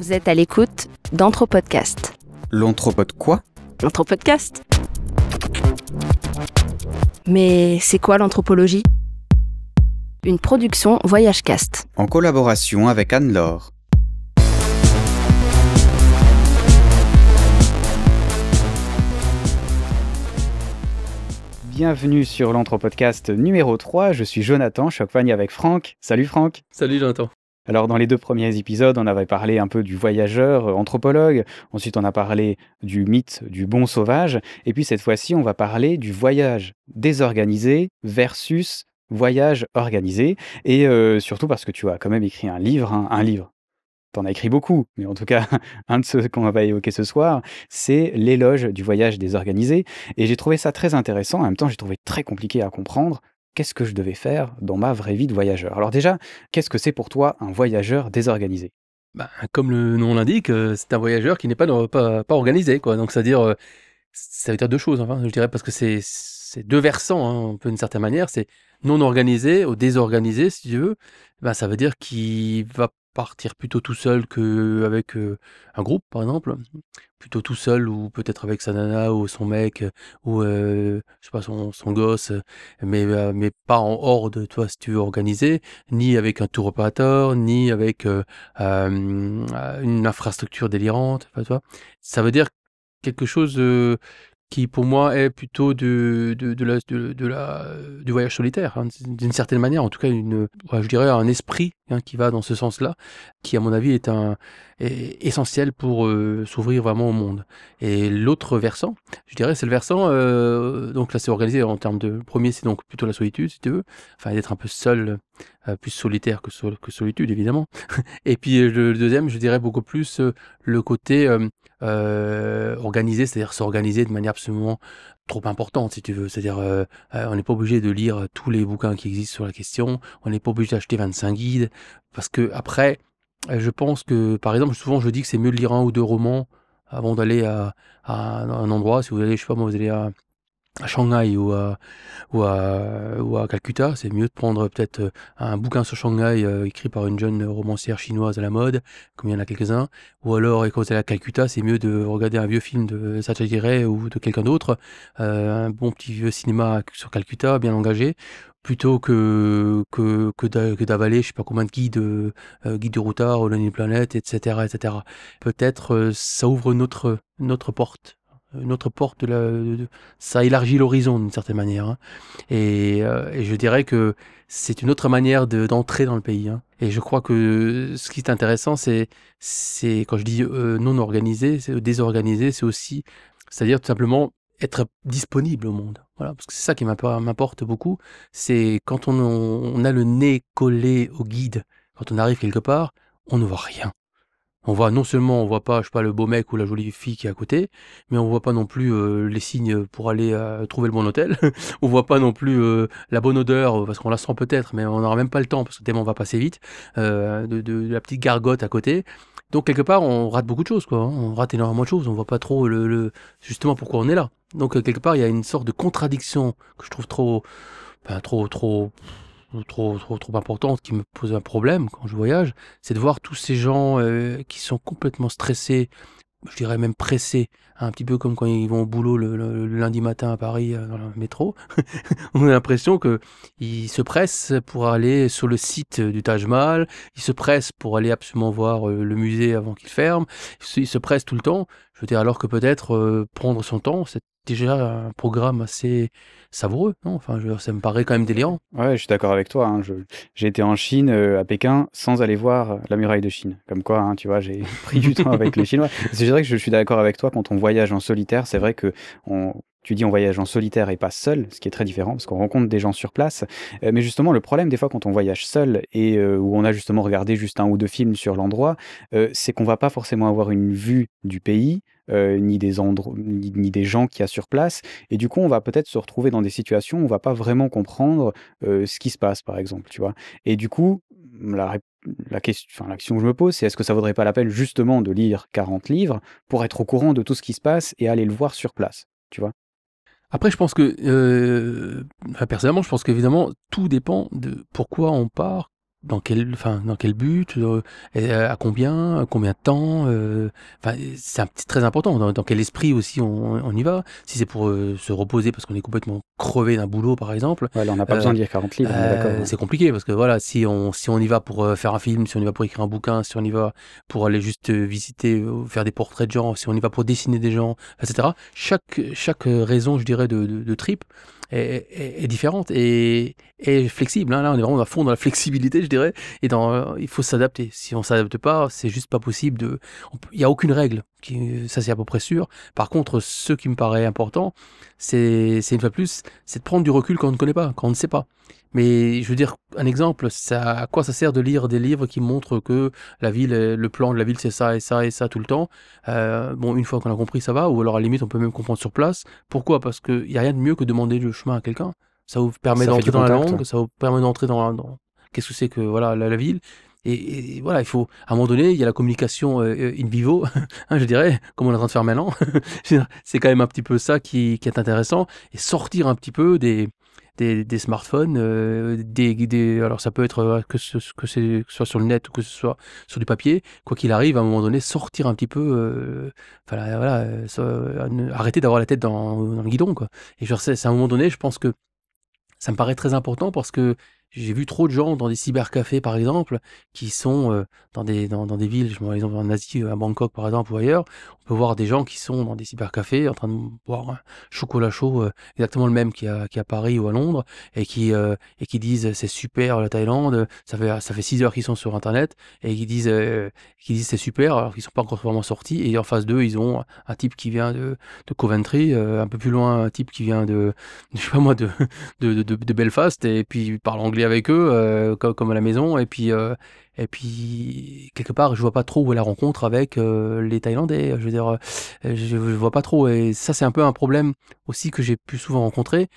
Vous êtes à l'écoute d'Anthropodcast. L'Anthropode quoi L'Anthropodcast. Mais c'est quoi l'anthropologie Une production Voyagecast. En collaboration avec Anne-Laure. bienvenue sur l'Anthropodcast numéro 3. Je suis Jonathan, je avec Franck. Salut Franck. Salut Jonathan. Alors dans les deux premiers épisodes, on avait parlé un peu du voyageur euh, anthropologue, ensuite on a parlé du mythe du bon sauvage, et puis cette fois-ci on va parler du voyage désorganisé versus voyage organisé, et euh, surtout parce que tu as quand même écrit un livre, hein, un livre. T'en as écrit beaucoup, mais en tout cas, un de ceux qu'on va évoquer ce soir, c'est l'éloge du voyage désorganisé. Et j'ai trouvé ça très intéressant. En même temps, j'ai trouvé très compliqué à comprendre qu'est-ce que je devais faire dans ma vraie vie de voyageur Alors déjà, qu'est-ce que c'est pour toi un voyageur désorganisé bah, Comme le nom l'indique, euh, c'est un voyageur qui n'est pas, euh, pas, organisé. Quoi. Donc c'est-à-dire, euh, ça veut dire deux choses, enfin, je dirais, parce que c'est deux versants, hein, un d'une certaine manière. C'est non organisé ou désorganisé, si tu veux. Ben, ça veut dire qu'il va partir plutôt tout seul qu'avec un groupe, par exemple. Plutôt tout seul ou peut-être avec sa nana ou son mec ou je sais pas, son, gosse, mais, mais pas en horde, toi, si tu veux organiser, ni avec un tour opérateur, ni avec une infrastructure délirante. Ça veut dire quelque chose qui pour moi est plutôt de, de, la, de, euh, du voyage solitaire, hein, d'une certaine manière, en tout cas, une, je dirais un esprit hein, qui va dans ce sens-là, qui à mon avis est, un, essentiel pour euh, s'ouvrir vraiment au monde. Et l'autre versant, je dirais, c'est le versant, euh, donc là c'est organisé en termes de, premier c'est donc plutôt la solitude, si tu veux, enfin d'être un peu seul, plus solitaire que, solitude évidemment. Et puis le, deuxième, je dirais beaucoup plus le côté organiser, euh, organisé, c'est-à-dire s'organiser de manière absolument trop importante, si tu veux. C'est-à-dire, euh, euh, on n'est pas obligé de lire tous les bouquins qui existent sur la question, on n'est pas obligé d'acheter 25 guides, parce que après, je pense que, par exemple, souvent je dis que c'est mieux de lire un ou deux romans avant d'aller à, un endroit. Si vous allez, je sais pas, moi, vous allez à, à Shanghai ou à, ou à, Calcutta, c'est mieux de prendre peut-être euh, un bouquin sur Shanghai euh, écrit par une jeune romancière chinoise à la mode, comme il y en a quelques-uns, ou alors quand vous allez à Calcutta, c'est mieux de regarder un vieux film de Satyajit Ray ou de quelqu'un d'autre, euh, un bon petit vieux cinéma sur Calcutta, bien engagé, plutôt que, que, que d'avaler je sais pas combien de guides, guides de routard, Lonely Planet, etc. etc. Peut-être ça ouvre notre, notre porte une autre porte, de la, ça élargit l'horizon d'une certaine manière. Hein. Euh, et, je dirais que c'est une autre manière d'entrer dans le pays. Hein. Et je crois que ce qui est intéressant, c'est, c'est quand je dis euh, non organisé, c'est euh, désorganisé, c'est aussi, c'est-à-dire tout simplement être disponible au monde. Voilà, parce que c'est ça qui m'importe beaucoup. C'est quand on a le nez collé au guide, quand on arrive quelque part, on ne voit rien. On voit non seulement on voit pas je pas le beau mec ou la jolie fille qui est à côté, mais on voit pas non plus euh, les signes pour aller euh, trouver le bon hôtel. on voit pas non plus euh, la bonne odeur parce qu'on la sent peut-être, mais on n'aura même pas le temps parce que tellement on va passer vite de, la petite gargote à côté. Donc quelque part on rate beaucoup de choses quoi. Hein. On rate énormément de choses. On voit pas trop le, justement pourquoi on est là. Donc quelque part il y a une sorte de contradiction que je trouve trop ben, trop trop trop, trop, importante qui me pose un problème quand je voyage, c'est de voir tous ces gens euh, qui sont complètement stressés, je dirais même pressés, hein, un petit peu comme quand ils vont au boulot le, lundi matin à Paris euh, dans le métro. On a l'impression qu'ils se pressent pour aller sur le site du Taj Mahal, ils se pressent pour aller absolument voir euh, le musée avant qu'il ferme, ils se pressent tout le temps. Je alors que peut-être euh, prendre son temps, c'est déjà un programme assez savoureux. enfin, ça me paraît quand même délirant. Ouais, je suis d'accord avec toi. Hein. J'ai été en Chine, euh, à Pékin, sans aller voir euh, la muraille de Chine. Comme quoi, hein, tu vois, j'ai pris du temps avec les Chinois. C'est vrai que je suis d'accord avec toi. Quand on voyage en solitaire, c'est vrai que tu dis on voyage en solitaire et pas seul, ce qui est très différent parce qu'on rencontre des gens sur place. Euh, mais justement, le problème des fois quand on voyage seul et euh, où on a justement regardé juste un ou deux films sur l'endroit, euh, c'est qu'on va pas forcément avoir une vue du pays. ni des gens qu'il y a sur place. Et du coup, on va peut-être se retrouver dans des situations où on va pas vraiment comprendre ce qui se passe, par exemple, tu vois. Et du coup, la, question, l'action que je me pose, c'est est-ce que ça vaudrait pas la peine justement de lire 40 livres pour être au courant de tout ce qui se passe et aller le voir sur place, tu vois après, je pense que, euh, personnellement, je pense qu'évidemment, tout dépend de pourquoi on part, dans quel, enfin, dans quel but, euh, euh, à combien, combien de temps. Euh, enfin, c'est très important. Dans, quel esprit aussi on, y va. Si c'est pour se reposer parce qu'on est complètement crevé d'un boulot, par exemple. on n'a pas besoin de lire 40 livres. C'est compliqué parce que voilà, si on, si on y va pour faire un film, si on y va pour écrire un bouquin, si on y va pour aller juste visiter, faire des portraits de gens, si on y va pour dessiner des gens, etc. Chaque, chaque raison, je dirais, de, de, de trip est, différente et, est flexible. Hein. Là, on est vraiment à fond dans la flexibilité, je dirais. Et dans, euh, il faut s'adapter. Si on s'adapte pas, c'est juste pas possible. De, il n'y a aucune règle. Qui, euh, ça, c'est à peu près sûr. Par contre, ce qui me paraît important, c'est une fois plus, c'est de prendre du recul quand on ne connaît pas, quand on ne sait pas. Mais je veux dire, un exemple, ça, à quoi ça sert de lire des livres qui montrent que la ville, le plan de la ville, c'est ça et ça et ça tout le temps euh, Bon, une fois qu'on a compris, ça va, ou alors à la limite, on peut même comprendre sur place. Pourquoi Parce qu'il n'y a rien de mieux que de demander le chemin à quelqu'un. Ça vous permet d'entrer dans la langue, ça vous permet d'entrer dans, qu'est-ce que c'est que voilà la, ville. Et, voilà, il faut, à un moment donné, il y a la communication euh, euh, in vivo, hein, je dirais, comme on est en train de faire maintenant. c'est quand même un petit peu ça qui est intéressant, et sortir un petit peu des, des, smartphones, euh, alors ça peut être euh, que, ce, que, soit sur le net ou que ce soit sur du papier, quoi qu'il arrive, à un moment donné, sortir un petit peu, euh, voilà, voilà arrêter d'avoir la tête dans, le guidon. Quoi. Et c'est à un moment donné, je pense que ça me paraît très important parce que j'ai vu trop de gens dans des cybercafés, par exemple, qui sont euh, dans, des, dans, dans, des villes, je me exemple en Asie, à Bangkok, par exemple, ou ailleurs. On peut voir des gens qui sont dans des cybercafés en train de boire un chocolat chaud, euh, exactement le même qu'il à Paris ou à Londres, et qui, euh, et qui disent c'est super la Thaïlande, ça fait, ça fait 6 heures qu'ils sont sur Internet, et qui disent, qui disent c'est super, alors qu'ils ne sont pas encore vraiment sortis. Et en face d'eux, ils ont un type qui vient de, de Coventry, un peu plus loin, un type qui vient de, je sais pas moi, de, de, de, de Belfast, et puis il parle anglais avec eux, euh, comme, à la maison. Et puis, euh, et puis, quelque part, je vois pas trop où est la rencontre avec euh, les Thaïlandais. Je veux dire, je, vois pas trop. Et ça, c'est un peu un problème aussi que j'ai pu souvent rencontrer.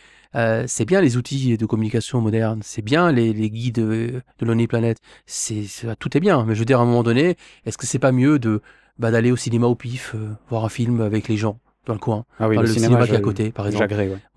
c'est bien les outils de communication moderne, c'est bien les, guides de, de Lonely Planet, c'est, tout est bien. Mais je veux dire, à un moment donné, est-ce que c'est pas mieux de bah, d'aller au cinéma au pif, voir un film avec les gens dans le coin, ah oui, le, cinéma, qui est à côté, par exemple.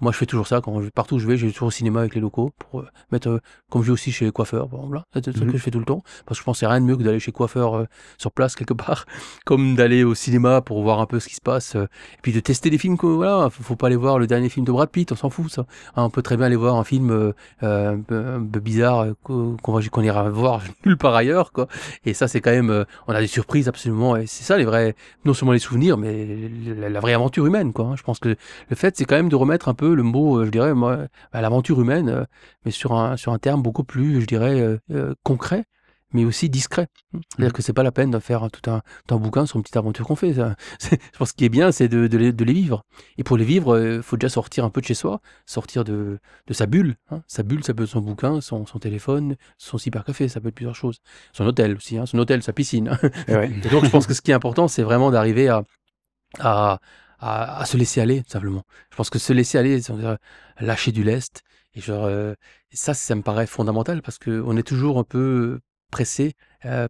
Moi, je fais toujours ça partout où je vais, je vais toujours au cinéma avec les locaux pour euh, mettre, euh, comme je vais aussi chez les coiffeurs, C'est un truc mhm. que je fais tout le temps parce que je pense que rien de mieux que d'aller chez coiffeur euh, sur place quelque part, comme d'aller au cinéma pour voir un peu ce qui se passe et puis de tester des films. voilà, faut, pas aller voir le dernier film de Brad Pitt, on s'en fout ça. Hein, on peut très bien aller voir un film un peu bizarre qu'on qu'on ira voir nulle part ailleurs, quoi. Et ça, c'est quand même, on a des surprises absolument. Et c'est ça les vrais, non seulement les souvenirs, mais la vraie aventure humaine, quoi. Hein. Je pense que le fait, c'est quand même de remettre un peu le mot, euh, je dirais, moi, à l'aventure humaine, euh, mais sur un, sur un terme beaucoup plus, je dirais, euh, concret mais aussi discret. Mmh. C'est-à-dire que c'est pas la peine de faire tout un, bouquin sur une petite aventure qu'on fait. Je pense ce qui est bien, c'est de, de, les, vivre. Et pour les vivre, il faut déjà sortir un peu de chez soi, sortir de, de sa bulle. Hein. Sa bulle, ça peut être son bouquin, son, son téléphone, son cybercafé, ça peut être plusieurs choses. Son hôtel aussi, hein. son hôtel, sa piscine. Eh donc je pense que ce qui est important, c'est vraiment d'arriver à, à, à, se laisser aller, simplement. Je pense que se laisser aller, c'est euh, lâcher du lest. Et genre, euh, ça, ça me paraît fondamental parce qu'on est toujours un peu euh, pressé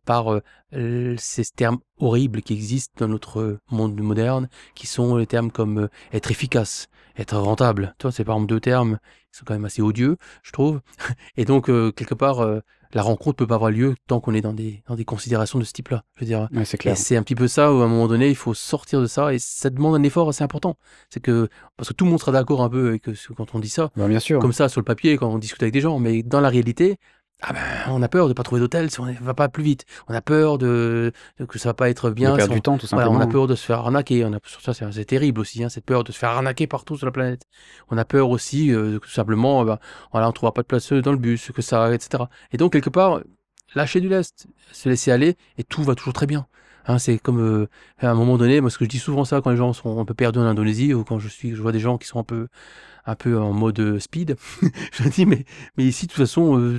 par ces termes horribles qui existent dans notre monde moderne, qui sont les termes comme être efficace, être rentable. Toi, c'est par deux termes qui sont quand même assez odieux, je trouve. Et donc, quelque part, la rencontre peut pas avoir lieu tant qu'on est dans des, dans des considérations de ce type-là. Je veux dire, c'est c'est un petit peu ça où à un moment donné, il faut sortir de ça et ça demande un effort assez important. C'est que parce que tout le monde sera d'accord un peu quand on dit ça. Bah, Comme ça sur le papier quand on discute avec des gens, mais dans la réalité, ah ben, on a peur de pas trouver d'hôtel si on ne va pas plus vite. On a peur de, que ça va pas être bien. on, du temps, tout on a peur de se faire arnaquer. On a, ça, c'est terrible aussi, hein, cette peur de se faire arnaquer partout sur la planète. On a peur aussi, euh, de tout simplement, on euh, bah, voilà, on trouvera pas de place euh, dans le bus, que ça, etc. Et donc quelque part, lâcher du lest, se laisser aller, et tout va toujours très bien. Hein. c'est comme à un moment donné, moi ce que je dis souvent ça quand les gens sont un peu perdus en Indonésie ou quand je suis, je vois des gens qui sont un peu un peu en mode euh, speed. je dis, mais, mais ici, de toute façon, euh,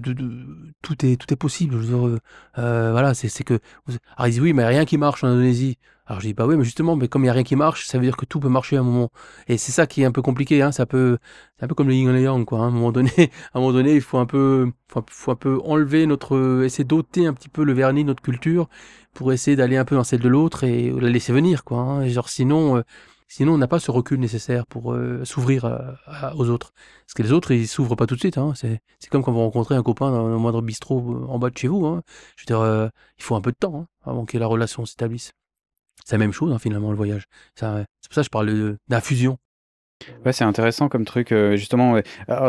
tout, est, tout est possible. Euh, voilà, c'est que. Alors, ah, oui, mais il a rien qui marche en Indonésie. Alors, je dis, bah oui, mais justement, mais comme il n'y a rien qui marche, ça veut dire que tout peut marcher à un moment. Et c'est ça qui est un peu compliqué. Hein, c'est un peu, un peu comme le yin et le yang, quoi. Hein. à, un moment donné, à un moment donné, il faut un peu, faut, un peu enlever notre. essayer d'ôter un petit peu le vernis de notre culture pour essayer d'aller un peu dans celle de l'autre et la laisser venir, quoi. Hein. genre, sinon. Sinon, on n'a pas ce recul nécessaire pour euh, s'ouvrir euh, aux autres. Parce que les autres, ils s'ouvrent pas tout de suite. Hein. C'est, comme quand vous rencontrez un copain dans le moindre bistrot euh, en bas de chez vous. Hein. Je veux dire, il faut un peu de temps hein, avant que la relation s'établisse. C'est la même chose, finalement, le voyage. c'est pour ça que je parle d'infusion. Ouais, c'est intéressant comme truc, justement.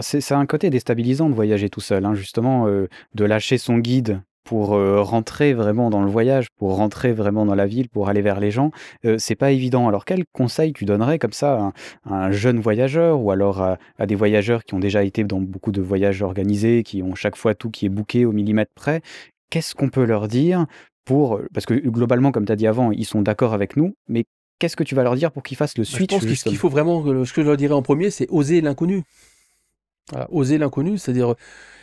c'est, un côté déstabilisant de voyager tout seul, justement, de lâcher son guide pour euh, rentrer vraiment dans le voyage, pour rentrer vraiment dans la ville, pour aller vers les gens, euh, c'est pas évident. Alors quel conseil tu donnerais comme ça à, un jeune voyageur ou alors à, des voyageurs qui ont déjà été dans beaucoup de voyages organisés, qui ont chaque fois tout qui est bouqué au millimètre près Qu'est-ce qu'on peut leur dire pour euh, parce que globalement comme tu as dit avant, ils sont d'accord avec nous, mais qu'est-ce que tu vas leur dire pour qu'ils fassent le switch bah, Je pense que ce qu'il faut vraiment, ce que je leur dirais en premier, c'est oser l'inconnu oser l'inconnu, c'est-à-dire.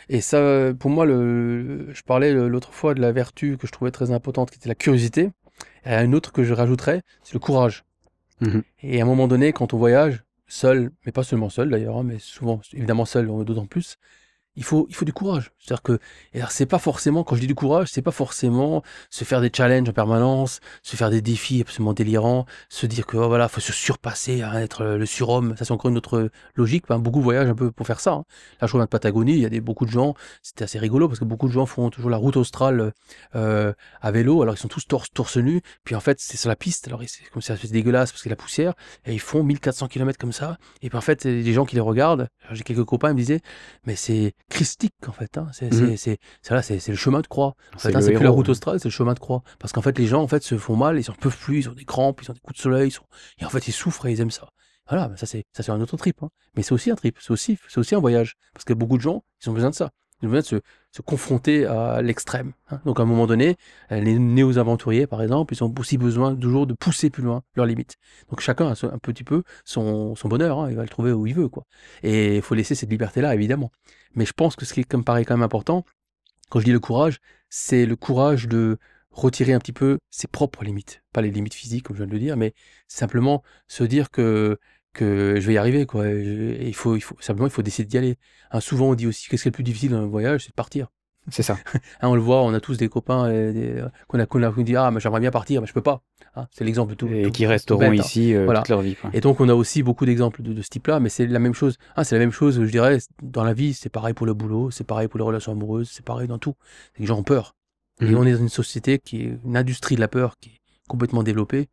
Et ça, pour moi, je parlais l'autre fois de la vertu que je trouvais très importante, qui était la curiosité. Et une autre que je rajouterais, c'est le courage. Mhm. Et à un moment donné, quand on voyage, seul, mais pas seulement seul d'ailleurs, hein, mais souvent, évidemment seul, d'autant plus, il faut, il faut du courage. C'est-à-dire que c'est pas forcément, quand je dis du courage, c'est pas forcément se faire des challenges en permanence, se faire des défis absolument délirants, se dire que oh, voilà, faut se surpasser, à être le surhomme. Ça, c'est encore une autre logique. beaucoup voyagent un peu pour faire ça. la hein. Là, je de Patagonie, il y a des, beaucoup de gens, c'était assez rigolo parce que beaucoup de gens font toujours la route australe euh, à vélo, alors ils sont tous torse, torse nu, puis en fait, c'est sur la piste, alors c'est comme ça, c'est dégueulasse parce qu'il y a la poussière, et ils font 1400 km comme ça, et puis en fait, les gens qui les regardent, j'ai quelques copains, ils me disaient, mais c'est christique en fait. Hein. Mmh. C'est c'est le chemin de croix. En fait, c'est plus la route australe, c'est le chemin de croix. Parce qu'en fait, les gens en fait se font mal, ils sont peuvent plus, ils ont des crampes, ils ont des coups de soleil, ils sont... et en fait ils souffrent et ils aiment ça. Voilà, ça c'est ça c'est un autre trip. Hein. Mais c'est aussi un trip, c'est aussi c'est aussi un voyage parce que beaucoup de gens ils ont besoin de ça. Ils se, se confronter à l'extrême. Hein. Donc à un moment donné, euh, les néo-aventuriers, par exemple, ils ont aussi besoin toujours de pousser plus loin leurs limites. Donc chacun a un petit peu son, bonheur, hein. il va le trouver où il veut. Quoi. Et il faut laisser cette liberté-là, évidemment. Mais je pense que ce qui me paraît quand même important, quand je dis le courage, c'est le courage de retirer un petit peu ses propres limites. Pas les limites physiques, comme je viens de le dire, mais simplement se dire que que je vais y arriver. Quoi. Il faut, il faut, simplement, il faut décider d'y aller. Hein, souvent, on dit aussi qu'est-ce qui est le plus difficile dans un voyage, c'est de partir. C'est ça. Hein, on le voit, on a tous des copains euh, euh, qu'on a, qu'on a, Ah, mais j'aimerais bien partir, mais je peux pas. Hein, c'est l'exemple de tout. Et qui resteront ici euh, toute leur vie. Et donc, on a aussi beaucoup d'exemples de, ce type-là, mais c'est la même chose. c'est la même chose, je dirais, dans la vie. C'est pareil pour le boulot, c'est pareil pour les relations amoureuses, c'est pareil dans tout. Les gens ont peur. Et mhm. on est dans une société qui est une industrie de la peur qui complètement développé,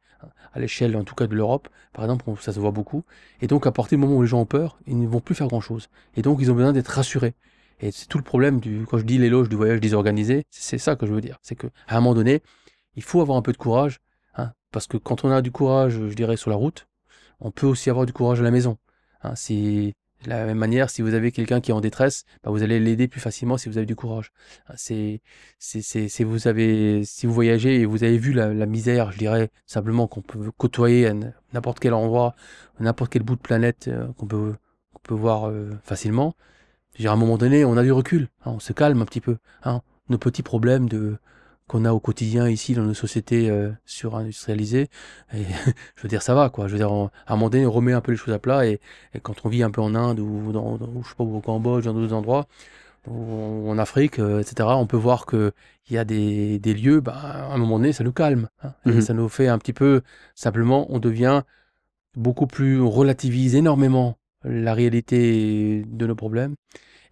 à l'échelle en tout cas de l'Europe, par exemple, ça se voit beaucoup. Et donc à partir du moment où les gens ont peur, ils ne vont plus faire grand-chose. Et donc ils ont besoin d'être rassurés. Et c'est tout le problème du, quand je dis l'éloge du voyage désorganisé, c'est ça que je veux dire. C'est qu'à un moment donné, il faut avoir un peu de courage, hein, parce que quand on a du courage, je dirais, sur la route, on peut aussi avoir du courage à la maison. Hein, de la même manière, si vous avez quelqu'un qui est en détresse, bah, vous allez l'aider plus facilement si vous avez du courage. Hein, c'est, vous avez, si vous voyagez et vous avez vu la, misère, je dirais simplement qu'on peut côtoyer à n'importe quel endroit, n'importe quel bout de planète euh, qu'on peut, peut voir euh, facilement. à un moment donné, on a du recul, hein, on se calme un petit peu. Hein, nos petits problèmes de, qu'on a au quotidien ici dans nos sociétés sur euh, surindustrialisées. je veux dire, ça va, quoi. Je veux dire, à un moment donné, on remet un peu les choses à plat et, quand on vit un peu en Inde ou, je sais pas, au Cambodge, dans d'autres endroits, en Afrique, euh, etc., on peut voir qu'il y a des, lieux, bah, à un moment donné, ça nous calme. Hein. Mm-hmm. ça nous fait un petit peu, simplement, on devient beaucoup plus, on relativise énormément la réalité de nos problèmes.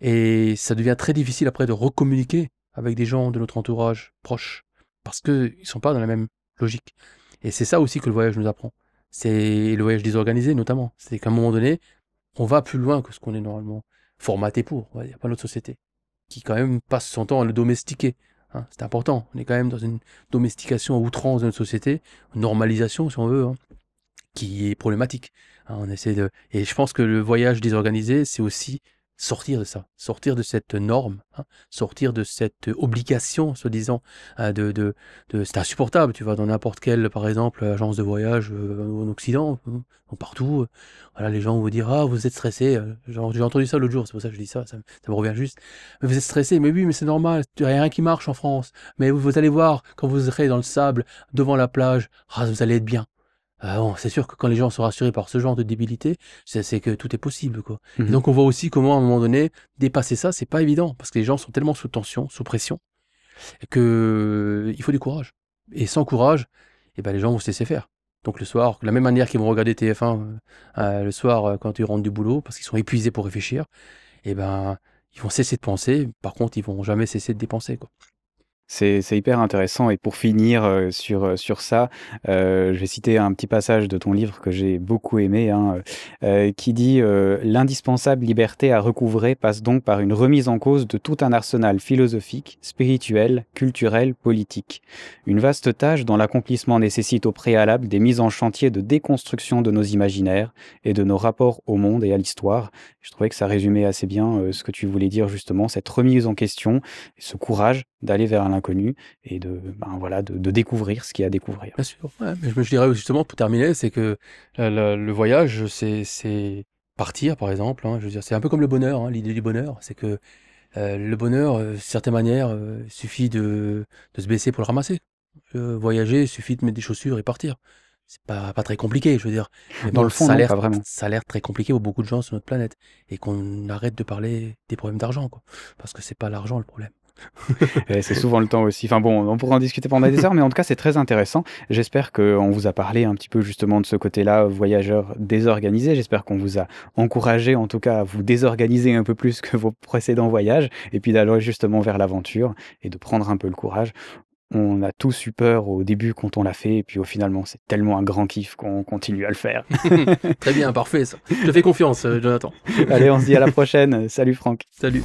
Et ça devient très difficile après de recommuniquer avec des gens de notre entourage proche, parce qu'ils ne sont pas dans la même logique. Et c'est ça aussi que le voyage nous apprend. C'est le voyage désorganisé notamment. C'est qu'à un moment donné, on va plus loin que ce qu'on est normalement formaté pour. Il n'y a pas notre société qui quand même passe son temps à le domestiquer. Hein. c'est important. On est quand même dans une domestication à outrance de notre société, normalisation si on veut, hein, qui est problématique. Hein. on essaie de... Et je pense que le voyage désorganisé, c'est aussi sortir de ça, sortir de cette norme, hein, sortir de cette obligation, soi-disant, euh, de, de, de c'est insupportable. Tu vas dans n'importe quelle, par exemple, agence de voyage euh, en Occident, euh, partout. voilà, les gens vont vous dire ah vous êtes stressé. J'ai entendu ça l'autre jour, c'est pour ça que je dis ça, ça, me revient juste. vous êtes stressé, mais oui, mais c'est normal. Il n'y a rien qui marche en France. Mais vous, vous, allez voir quand vous serez dans le sable, devant la plage, ah, vous allez être bien. Ah c'est sûr que quand les gens sont rassurés par ce genre de débilité, c'est que tout est possible. Quoi. Mmh donc on voit aussi comment à un moment donné, dépasser ça, c'est pas évident, parce que les gens sont tellement sous tension, sous pression, que euh, il faut du courage. Et sans courage, eh ben, les gens vont se laisser faire. Donc le soir, de la même manière qu'ils vont regarder TF1 euh, euh, le soir quand ils rentrent du boulot, parce qu'ils sont épuisés pour réfléchir, eh ben, ils vont cesser de penser, par contre ils vont jamais cesser de dépenser. C'est hyper intéressant. Et pour finir euh, sur, euh, sur ça, euh, je vais citer un petit passage de ton livre que j'ai beaucoup aimé, hein, qui dit L'indispensable liberté à recouvrer passe donc par une remise en cause de tout un arsenal philosophique, spirituel, culturel, politique. Une vaste tâche dont l'accomplissement nécessite au préalable des mises en chantier de déconstruction de nos imaginaires et de nos rapports au monde et à l'histoire. Je trouvais que ça résumait assez bien ce que tu voulais dire justement, cette remise en question, ce courage d'aller vers l'inconnu et de, ben, voilà, de, découvrir ce qu'il y a à découvrir. Bien sûr. mais je, je, dirais justement, pour terminer, c'est que euh, le voyage, c'est partir, par exemple. Hein, je veux dire, c'est un peu comme le bonheur, hein, l'idée du bonheur. C'est que euh, le bonheur, euh, de certaines manières, suffit de, se baisser pour le ramasser. voyager, suffit de mettre des chaussures et partir. C'est pas, pas très compliqué, je veux dire. Dans le fond, ça Ça a l'air très compliqué pour beaucoup de gens sur notre planète. Et qu'on arrête de parler des problèmes d'argent, quoi. Parce que c'est pas l'argent le problème c'est souvent le temps aussi. Enfin bon, on pourra en discuter pendant des heures, mais en tout cas, c'est très intéressant. J'espère qu'on vous a parlé un petit peu justement de ce côté-là, voyageur désorganisé. J'espère qu'on vous a encouragé en tout cas à vous désorganiser un peu plus que vos précédents voyages et puis d'aller justement vers l'aventure et de prendre un peu le courage. On a tous eu peur au début quand on l'a fait, et puis au finalement, c'est tellement un grand kiff qu'on continue à le faire. Très bien, parfait ça. Je fais confiance, euh, Jonathan. Allez, on se dit à la prochaine. Salut Franck. Salut.